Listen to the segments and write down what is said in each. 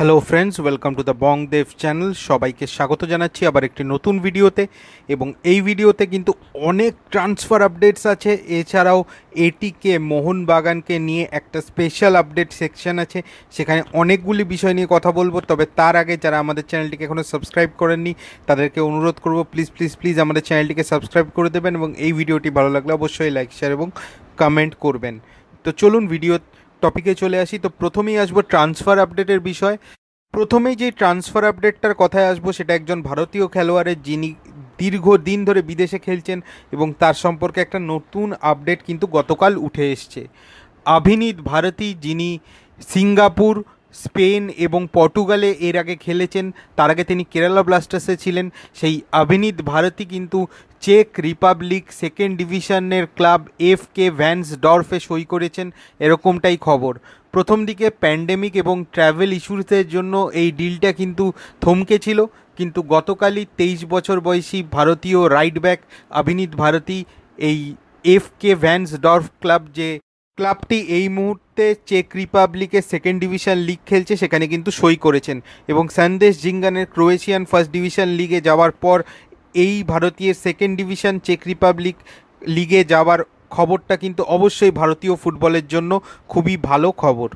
hello friends welcome to the Bongdev channel সবাইকে স্বাগত জানাচ্ছি আবার একটি নতুন ভিডিওতে এবং এই ভিডিওতে কিন্তু অনেক ট্রান্সফার আপডেটস আছে এছাড়াও এটিকে মোহনবাগানকে নিয়ে একটা স্পেশাল আপডেট সেকশন আছে সেখানে অনেকগুলি বিষয় নিয়ে কথা বলবো তবে তার আগে যারা আমাদের চ্যানেলটিকে এখনও সাবস্ক্রাইব করেননি তাদেরকে অনুরোধ করব প্লিজ প্লিজ প্লিজ আমাদের চ্যানেলটিকে সাবস্ক্রাইব করে দেবেন এবং এই ভিডিওটি ভালো লাগলে অবশ্যই লাইক শেয়ার এবং কমেন্ট করবেন তো চলুন ভিডিও টপিকে চলে আসি তো প্রথমেই আসবো ট্রান্সফার আপডেটের বিষয় প্রথমেই যে ট্রান্সফার আপডেটটার কথায় আসবো সেটা একজন ভারতীয় খেলোয়াড়ের যিনি দীর্ঘ দিন ধরে বিদেশে খেলছেন এবং তার সম্পর্কে একটা নতুন আপডেট কিন্তু গতকাল উঠে এসছে অভিনীত ভারতী যিনি সিঙ্গাপুর স্পেন এবং পর্তুগালে এর আগে খেলেছেন তার আগে তিনি কেরালা ব্লাস্টার্সে ছিলেন সেই অভিনীত ভারতী কিন্তু চেক রিপাবলিক সেকেন্ড ডিভিশনের ক্লাব এফ কে ডর্ফে সই করেছেন এরকমটাই খবর প্রথম দিকে প্যান্ডেমিক এবং ট্র্যাভেল ইস্যুসের জন্য এই ডিলটা কিন্তু থমকে ছিল কিন্তু গতকালই তেইশ বছর বয়সী ভারতীয় রাইট ব্যাক অভিনীত ভারতী এই এফ কে ডর্ফ ক্লাব যে ক্লাবটি এই মুহূর্তে চেক রিপাবলিকের সেকেন্ড ডিভিশন লিগ খেলছে সেখানে কিন্তু সই করেছেন এবং সন্দেশ জিঙ্গানের ক্রোয়েশিয়ান ফার্স্ট ডিভিশন লিগে যাওয়ার পর এই ভারতীয় সেকেন্ড ডিভিশন চেক রিপাবলিক লিগে যাওয়ার খবরটা কিন্তু অবশ্যই ভারতীয় ফুটবলের জন্য খুবই ভালো খবর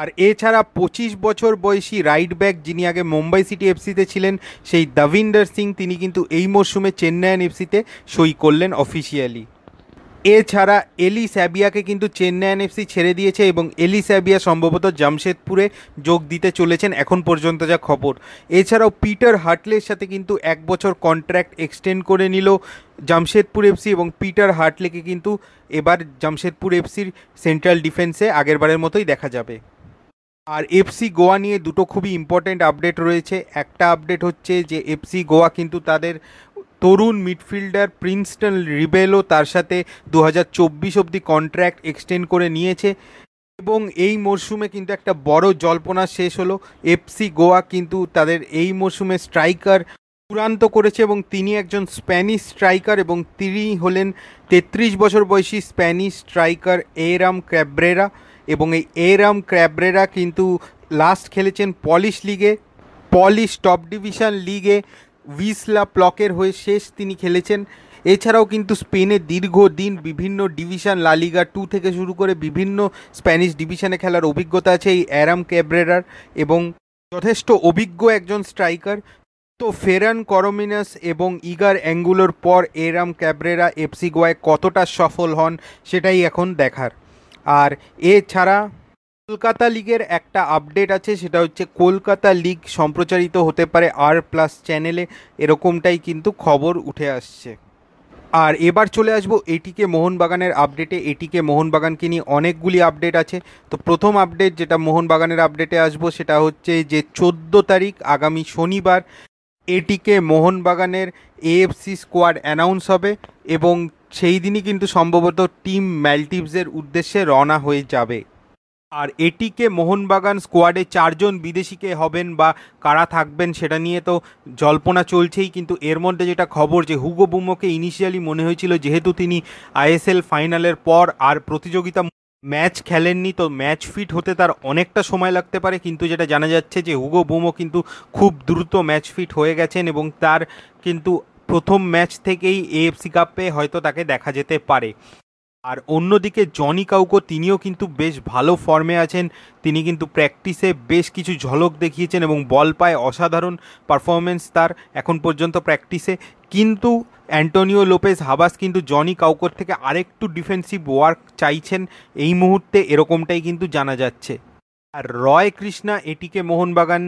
আর এছাড়া পঁচিশ বছর বয়সী রাইট ব্যাক যিনি আগে মুম্বাই সিটি এফসিতে ছিলেন সেই দাভিন্দর সিং তিনি কিন্তু এই মরশুমে চেন্নাইয়ান এফসিতে সই করলেন অফিসিয়ালি এছাড়া এলি স্যাবিয়াকে কিন্তু চেন্নাই এনএফসি ছেড়ে দিয়েছে এবং এলি স্যাবিয়া সম্ভবত জামশেদপুরে যোগ দিতে চলেছেন এখন পর্যন্ত যা খবর এছাড়াও পিটার হাটলের সাথে কিন্তু এক বছর কন্ট্র্যাক্ট এক্সটেন্ড করে নিল জামশেদপুর এফসি এবং পিটার হাটলেকে কিন্তু এবার জামশেদপুর এফসির সেন্ট্রাল ডিফেন্সে আগেরবারের মতোই দেখা যাবে আর এফসি গোয়া নিয়ে দুটো খুবই ইম্পর্ট্যান্ট আপডেট রয়েছে একটা আপডেট হচ্ছে যে এফসি গোয়া কিন্তু তাদের তরুণ মিডফিল্ডার প্রিন্সটন রিবেলও তার সাথে দু হাজার চব্বিশ অবধি কন্ট্র্যাক্ট এক্সটেন্ড করে নিয়েছে এবং এই মরশুমে কিন্তু একটা বড় জল্পনা শেষ হলো এফসি গোয়া কিন্তু তাদের এই মরশুমে স্ট্রাইকার চূড়ান্ত করেছে এবং তিনি একজন স্প্যানিশ স্ট্রাইকার এবং তিনি হলেন তেত্রিশ বছর বয়সী স্প্যানিশ স্ট্রাইকার এরাম ক্র্যাব্রেরা এবং এই এরাম ক্র্যাব্রেরা কিন্তু লাস্ট খেলেছেন পলিশ লিগে পলিশ টপ ডিভিশন লিগে উইসলা প্লকের হয়ে শেষ তিনি খেলেছেন এছাড়াও কিন্তু স্পেনে দীর্ঘদিন বিভিন্ন ডিভিশন লালিগা টু থেকে শুরু করে বিভিন্ন স্প্যানিশ ডিভিশনে খেলার অভিজ্ঞতা আছে এই অ্যারাম ক্যাব্রেরার এবং যথেষ্ট অভিজ্ঞ একজন স্ট্রাইকার তো ফেরান করমিনাস এবং ইগার অ্যাঙ্গুলোর পর এরাম ক্যাব্রেরা এফসি গোয়ায় কতটা সফল হন সেটাই এখন দেখার আর এছাড়া কলকাতা লিগের একটা আপডেট আছে সেটা হচ্ছে কলকাতা লিগ সম্প্রচারিত হতে পারে আর প্লাস চ্যানেলে এরকমটাই কিন্তু খবর উঠে আসছে আর এবার চলে আসবো এটিকে মোহনবাগানের আপডেটে এটিকে মোহনবাগানকে নিয়ে অনেকগুলি আপডেট আছে তো প্রথম আপডেট যেটা মোহনবাগানের আপডেটে আসবো সেটা হচ্ছে যে চোদ্দো তারিখ আগামী শনিবার এটিকে মোহনবাগানের এএফসি স্কোয়াড অ্যানাউন্স হবে এবং সেই দিনই কিন্তু সম্ভবত টিম ম্যালটিভসের উদ্দেশ্যে রওনা হয়ে যাবে আর এটিকে মোহনবাগান স্কোয়াডে চারজন বিদেশিকে হবেন বা কারা থাকবেন সেটা নিয়ে তো জল্পনা চলছেই কিন্তু এর মধ্যে যেটা খবর যে হুগো বুমোকে ইনিশিয়ালি মনে হয়েছিল যেহেতু তিনি আইএসএল ফাইনালের পর আর প্রতিযোগিতা ম্যাচ খেলেননি তো ম্যাচ ফিট হতে তার অনেকটা সময় লাগতে পারে কিন্তু যেটা জানা যাচ্ছে যে হুগো বুমো কিন্তু খুব দ্রুত ম্যাচ ফিট হয়ে গেছেন এবং তার কিন্তু প্রথম ম্যাচ থেকেই এএফসি কাপে হয়তো তাকে দেখা যেতে পারে আর অন্যদিকে জনি কাউকো তিনিও কিন্তু বেশ ভালো ফর্মে আছেন তিনি কিন্তু প্র্যাকটিসে বেশ কিছু ঝলক দেখিয়েছেন এবং বল পায় অসাধারণ পারফরমেন্স তার এখন পর্যন্ত প্র্যাকটিসে কিন্তু অ্যান্টোনিও লোপেজ হাবাস কিন্তু জনি কাউকোর থেকে আরেকটু ডিফেন্সিভ ওয়ার্ক চাইছেন এই মুহূর্তে এরকমটাই কিন্তু জানা যাচ্ছে আর রয় কৃষ্ণা এটিকে মোহনবাগান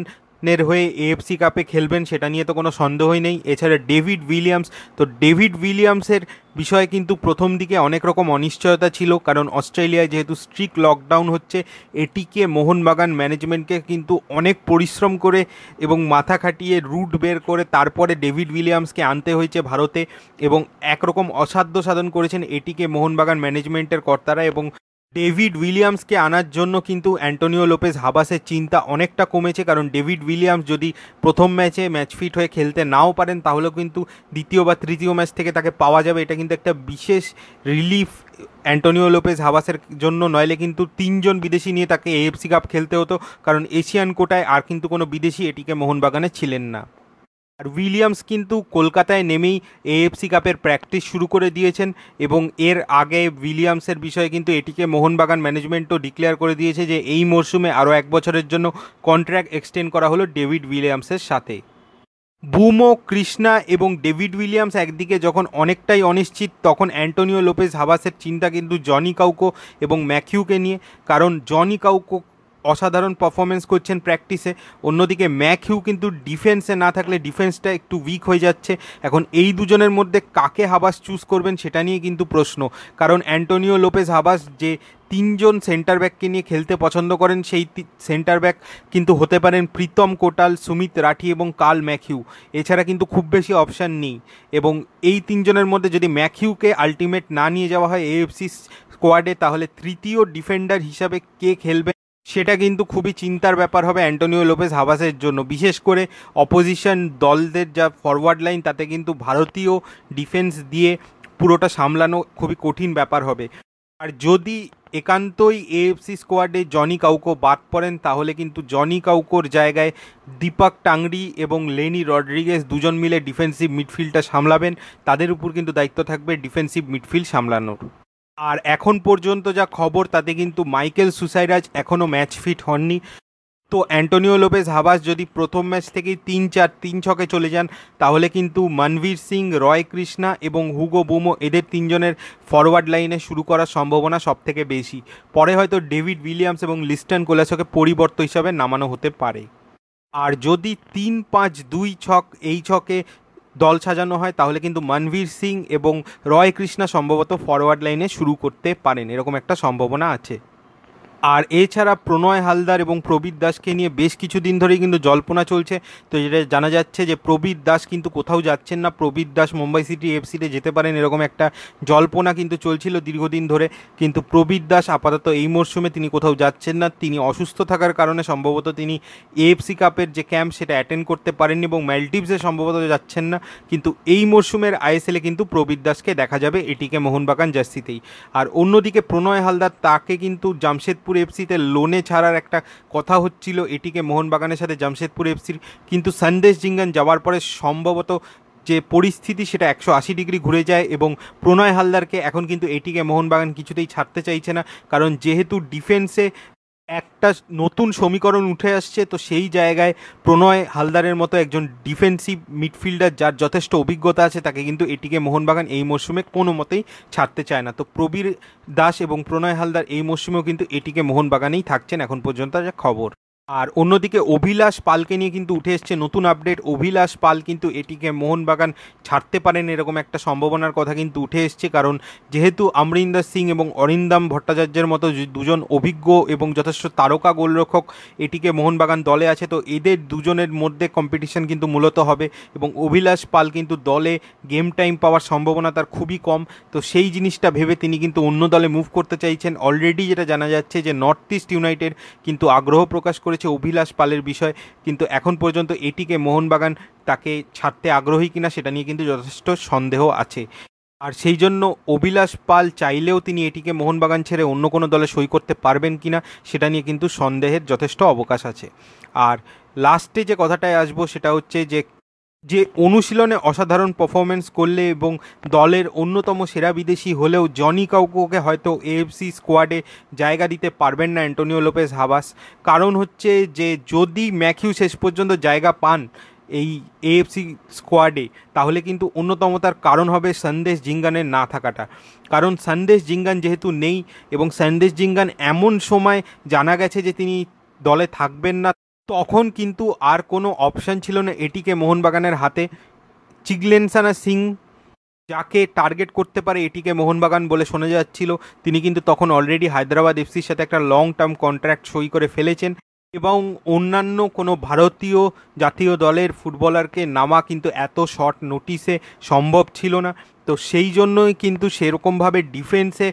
নের হয়ে এএফসি কাপে খেলবেন সেটা নিয়ে তো কোনো সন্দেহই নেই এছাড়া ডেভিড উইলিয়ামস তো ডেভিড উইলিয়ামসের বিষয়ে কিন্তু প্রথম দিকে অনেক রকম অনিশ্চয়তা ছিল কারণ অস্ট্রেলিয়ায় যেহেতু স্ট্রিক্ট লকডাউন হচ্ছে এটিকে মোহনবাগান ম্যানেজমেন্টকে কিন্তু অনেক পরিশ্রম করে এবং মাথা খাটিয়ে রুট বের করে তারপরে ডেভিড উইলিয়ামসকে আনতে হয়েছে ভারতে এবং একরকম অসাধ্য সাধন করেছেন এটিকে মোহনবাগান ম্যানেজমেন্টের কর্তারা এবং ডেভিড উইলিয়ামসকে আনার জন্য কিন্তু অ্যান্টোনিও লোপেজ হাবাসের চিন্তা অনেকটা কমেছে কারণ ডেভিড উইলিয়ামস যদি প্রথম ম্যাচে ম্যাচ ফিট হয়ে খেলতে নাও পারেন তাহলেও কিন্তু দ্বিতীয় বা তৃতীয় ম্যাচ থেকে তাকে পাওয়া যাবে এটা কিন্তু একটা বিশেষ রিলিফ অ্যান্টোনিও লোপেজ হাবাসের জন্য নইলে কিন্তু তিনজন বিদেশি নিয়ে তাকে এএফসি কাপ খেলতে হতো কারণ এশিয়ান কোটায় আর কিন্তু কোনো বিদেশি এটিকে মোহনবাগানে ছিলেন না আর উইলিয়ামস কিন্তু কলকাতায় নেমেই এএফসি কাপের প্র্যাকটিস শুরু করে দিয়েছেন এবং এর আগে উইলিয়ামসের বিষয়ে কিন্তু এটিকে মোহনবাগান ম্যানেজমেন্টও ডিক্লেয়ার করে দিয়েছে যে এই মরশুমে আরও এক বছরের জন্য কন্ট্র্যাক্ট এক্সটেন্ড করা হলো ডেভিড উইলিয়ামসের সাথে বুমো কৃষ্ণা এবং ডেভিড উইলিয়ামস একদিকে যখন অনেকটাই অনিশ্চিত তখন অ্যান্টোনিও লোপেজ হাবাসের চিন্তা কিন্তু জনি কাউকো এবং ম্যাকিউকে নিয়ে কারণ জনি কাউকো অসাধারণ পারফরমেন্স করছেন প্র্যাকটিসে অন্যদিকে ম্যাকিউ কিন্তু ডিফেন্সে না থাকলে ডিফেন্সটা একটু উইক হয়ে যাচ্ছে এখন এই দুজনের মধ্যে কাকে হাবাস চুজ করবেন সেটা নিয়ে কিন্তু প্রশ্ন কারণ অ্যান্টোনিও লোপেজ হাবাস যে তিনজন সেন্টার ব্যাককে নিয়ে খেলতে পছন্দ করেন সেই সেন্টার ব্যাক কিন্তু হতে পারেন প্রীতম কোটাল সুমিত রাঠি এবং কাল ম্যাকিউ এছাড়া কিন্তু খুব বেশি অপশান নেই এবং এই তিনজনের মধ্যে যদি ম্যাকিউকে আলটিমেট না নিয়ে যাওয়া হয় এএফসি স্কোয়াডে তাহলে তৃতীয় ডিফেন্ডার হিসাবে কে খেলবে সেটা কিন্তু খুবই চিন্তার ব্যাপার হবে অ্যান্টোনিও লোপেস হাবাসের জন্য বিশেষ করে অপোজিশন দলদের যা ফরওয়ার্ড লাইন তাতে কিন্তু ভারতীয় ডিফেন্স দিয়ে পুরোটা সামলানো খুবই কঠিন ব্যাপার হবে আর যদি একান্তই এএফসি স্কোয়াডে জনি কাউকো বাদ পড়েন তাহলে কিন্তু জনি কাউকোর জায়গায় দীপক টাংরি এবং লেনি রড্রিগেস দুজন মিলে ডিফেন্সিভ মিডফিল্ডটা সামলাবেন তাদের উপর কিন্তু দায়িত্ব থাকবে ডিফেন্সিভ মিডফিল্ড সামলানোর আর এখন পর্যন্ত যা খবর তাতে কিন্তু মাইকেল সুসাইরাজ এখনও ম্যাচ ফিট হননি তো অ্যান্টোনিও লোপেজ হাবাস যদি প্রথম ম্যাচ থেকেই তিন চার তিন ছকে চলে যান তাহলে কিন্তু মনবীর সিং রয় কৃষ্ণা এবং হুগো বুমো এদের তিনজনের ফরওয়ার্ড লাইনে শুরু করার সম্ভাবনা সব থেকে বেশি পরে হয়তো ডেভিড উইলিয়ামস এবং লিস্টন কোলাসকে পরিবর্ত হিসাবে নামানো হতে পারে আর যদি তিন পাঁচ দুই ছক এই ছকে দল সাজানো হয় তাহলে কিন্তু মনবীর সিং এবং রয় কৃষ্ণা সম্ভবত ফরওয়ার্ড লাইনে শুরু করতে পারেন এরকম একটা সম্ভাবনা আছে আর এছাড়া প্রণয় হালদার এবং প্রবীর দাসকে নিয়ে বেশ কিছুদিন ধরেই কিন্তু জল্পনা চলছে তো যেটা জানা যাচ্ছে যে প্রবীর দাস কিন্তু কোথাও যাচ্ছেন না প্রবীর দাস মুম্বাই সিটি এফসিতে যেতে পারেন এরকম একটা জল্পনা কিন্তু চলছিল দীর্ঘদিন ধরে কিন্তু প্রবীর দাস আপাতত এই মরশুমে তিনি কোথাও যাচ্ছেন না তিনি অসুস্থ থাকার কারণে সম্ভবত তিনি এএফসি কাপের যে ক্যাম্প সেটা অ্যাটেন্ড করতে পারেননি এবং ম্যালডিভসে সম্ভবত যাচ্ছেন না কিন্তু এই মরশুমের আইএসএলে কিন্তু প্রবীর দাসকে দেখা যাবে এটিকে মোহনবাগান জার্সিতেই আর অন্যদিকে প্রণয় হালদার তাকে কিন্তু জামশেদপুর জামশেদপুর এফসিতে লোনে ছাড়ার একটা কথা হচ্ছিল এটিকে মোহনবাগানের সাথে জামশেদপুর এফসির কিন্তু সন্দেশ জিঙ্গান যাওয়ার পরে সম্ভবত যে পরিস্থিতি সেটা একশো আশি ডিগ্রি ঘুরে যায় এবং প্রণয় হালদারকে এখন কিন্তু এটিকে মোহনবাগান কিছুতেই ছাড়তে চাইছে না কারণ যেহেতু ডিফেন্সে একটা নতুন সমীকরণ উঠে আসছে তো সেই জায়গায় প্রণয় হালদারের মতো একজন ডিফেন্সিভ মিডফিল্ডার যার যথেষ্ট অভিজ্ঞতা আছে তাকে কিন্তু এটিকে মোহনবাগান এই মরশুমে কোনো মতেই ছাড়তে চায় না তো প্রবীর দাস এবং প্রণয় হালদার এই মরশুমেও কিন্তু এটিকে মোহনবাগানেই থাকছেন এখন পর্যন্ত যা খবর আর অন্যদিকে অভিলাষ পালকে নিয়ে কিন্তু উঠে এসছে নতুন আপডেট অভিলাষ পাল কিন্তু এটিকে মোহনবাগান ছাড়তে পারেন এরকম একটা সম্ভাবনার কথা কিন্তু উঠে এসছে কারণ যেহেতু আমরিন্দর সিং এবং অরিন্দম ভট্টাচার্যের মতো দুজন অভিজ্ঞ এবং যথেষ্ট তারকা গোলরক্ষক এটিকে মোহনবাগান দলে আছে তো এদের দুজনের মধ্যে কম্পিটিশন কিন্তু মূলত হবে এবং অভিলাষ পাল কিন্তু দলে গেম টাইম পাওয়ার সম্ভাবনা তার খুবই কম তো সেই জিনিসটা ভেবে তিনি কিন্তু অন্য দলে মুভ করতে চাইছেন অলরেডি যেটা জানা যাচ্ছে যে নর্থ ইস্ট ইউনাইটেড কিন্তু আগ্রহ প্রকাশ করে করেছে অভিলাষ পালের বিষয় কিন্তু এখন পর্যন্ত এটিকে মোহনবাগান তাকে ছাড়তে আগ্রহী কিনা সেটা নিয়ে কিন্তু যথেষ্ট সন্দেহ আছে আর সেই জন্য অভিলাষ পাল চাইলেও তিনি এটিকে মোহনবাগান ছেড়ে অন্য কোনো দলে সই করতে পারবেন কি না সেটা নিয়ে কিন্তু সন্দেহের যথেষ্ট অবকাশ আছে আর লাস্টে যে কথাটায় আসবো সেটা হচ্ছে যে যে অনুশীলনে অসাধারণ পারফরমেন্স করলে এবং দলের অন্যতম সেরা বিদেশি হলেও জনি কাউকোকে হয়তো এএফসি স্কোয়াডে জায়গা দিতে পারবেন না অ্যান্টোনিও লোপেজ হাবাস কারণ হচ্ছে যে যদি ম্যাকিউ শেষ পর্যন্ত জায়গা পান এই এএফসি স্কোয়াডে তাহলে কিন্তু অন্যতম তার কারণ হবে সন্দেশ জিঙ্গানের না থাকাটা কারণ সন্দেশ জিঙ্গান যেহেতু নেই এবং সন্দেশ জিঙ্গান এমন সময় জানা গেছে যে তিনি দলে থাকবেন না তখন কিন্তু আর কোনো অপশান ছিল না এটিকে মোহনবাগানের হাতে চিগলেনসানা সিং যাকে টার্গেট করতে পারে এটিকে মোহনবাগান বলে শোনা যাচ্ছিল তিনি কিন্তু তখন অলরেডি হায়দ্রাবাদ এফসির সাথে একটা লং টার্ম কন্ট্রাক্ট সই করে ফেলেছেন এবং অন্যান্য কোনো ভারতীয় জাতীয় দলের ফুটবলারকে নামা কিন্তু এত শর্ট নোটিসে সম্ভব ছিল না তো সেই জন্যই কিন্তু সেরকমভাবে ডিফেন্সে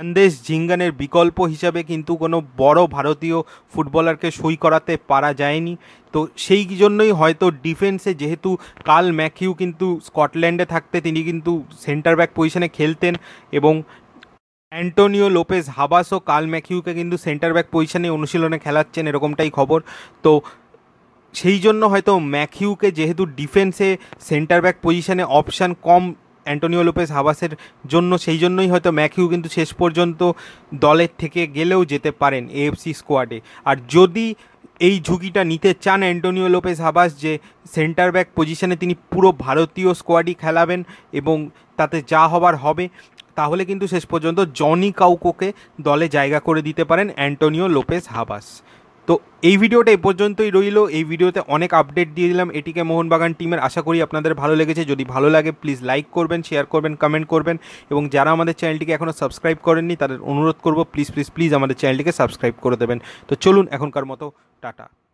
সন্দেশ ঝিঙ্গানের বিকল্প হিসাবে কিন্তু কোনো বড় ভারতীয় ফুটবলারকে সই করাতে পারা যায়নি তো সেই জন্যই হয়তো ডিফেন্সে যেহেতু কাল ম্যাকিউ কিন্তু স্কটল্যান্ডে থাকতে তিনি কিন্তু সেন্টার ব্যাক পজিশনে খেলতেন এবং অ্যান্টোনিও লোপেজ হাবাস ও কাল ম্যাকিউকে কিন্তু সেন্টার ব্যাক পজিশনে অনুশীলনে খেলাচ্ছেন এরকমটাই খবর তো সেই জন্য হয়তো ম্যাকিউকে যেহেতু ডিফেন্সে সেন্টার ব্যাক পজিশনে অপশান কম অ্যান্টোনিও লোপেস হাবাসের জন্য সেই জন্যই হয়তো ম্যাকিউ কিন্তু শেষ পর্যন্ত দলের থেকে গেলেও যেতে পারেন এএফসি স্কোয়াডে আর যদি এই ঝুঁকিটা নিতে চান অ্যান্টোনিও লোপেস হাবাস যে সেন্টার ব্যাক পজিশনে তিনি পুরো ভারতীয় স্কোয়াডই খেলাবেন এবং তাতে যা হবার হবে তাহলে কিন্তু শেষ পর্যন্ত জনি কাউকোকে দলে জায়গা করে দিতে পারেন অ্যান্টোনিও লোপেস হাবাস তো এই ভিডিওটা এ পর্যন্তই রইল এই ভিডিওতে অনেক আপডেট দিয়ে দিলাম এটিকে মোহনবাগান টিমের আশা করি আপনাদের ভালো লেগেছে যদি ভালো লাগে প্লিজ লাইক করবেন শেয়ার করবেন কমেন্ট করবেন এবং যারা আমাদের চ্যানেলটিকে এখনও সাবস্ক্রাইব করেননি তাদের অনুরোধ করব প্লিজ প্লিজ প্লিজ আমাদের চ্যানেলটিকে সাবস্ক্রাইব করে দেবেন তো চলুন এখনকার মতো টাটা